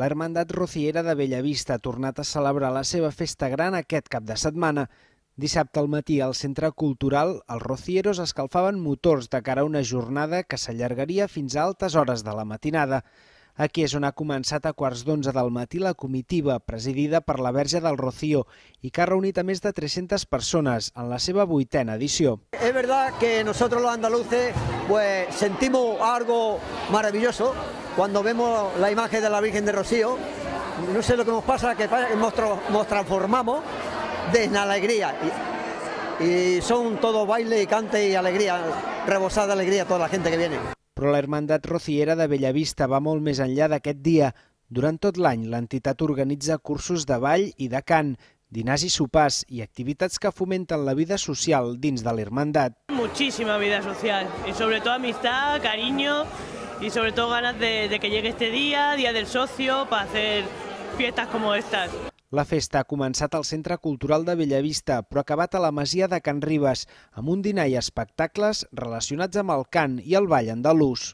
La Rociera de Bellavista ha tornat a celebrar la seva festa gran aquest cap de setmana. Dissabte al matí al Centre Cultural els rocieros escalfaven motors de cara a una jornada que s'allargaria fins a altes hores de la matinada. Aquí es una cumansata començat a quarts la comitiva, presidida por la Verge del Rocío, y que ha reunit a de 300 personas en la seva vuitena edició. Es verdad que nosotros los andaluces pues, sentimos algo maravilloso cuando vemos la imagen de la Virgen de Rocío. No sé lo que nos pasa, que nos transformamos de en alegría y son todo baile y cante y alegría, rebosada de alegría toda la gente que viene. Però l'Hermandat Rociera de Bellavista va molt més enllà d'aquest dia. Durant tot l'any, l'entitat organitza cursos de ball i de cant, dinars i sopars i activitats que fomenten la vida social dins de l'Hermandat. Muchísima vida social y sobre todo amistad, cariño y sobre todo ganas de, de que llegue este día, Día del Socio, para hacer fiestas como estas. La festa ha començat al Centre Cultural de Bellavista, però ha acabat a la Masia de Can Ribes, amb un dinar i espectacles relacionats amb el cant i el ball andalús.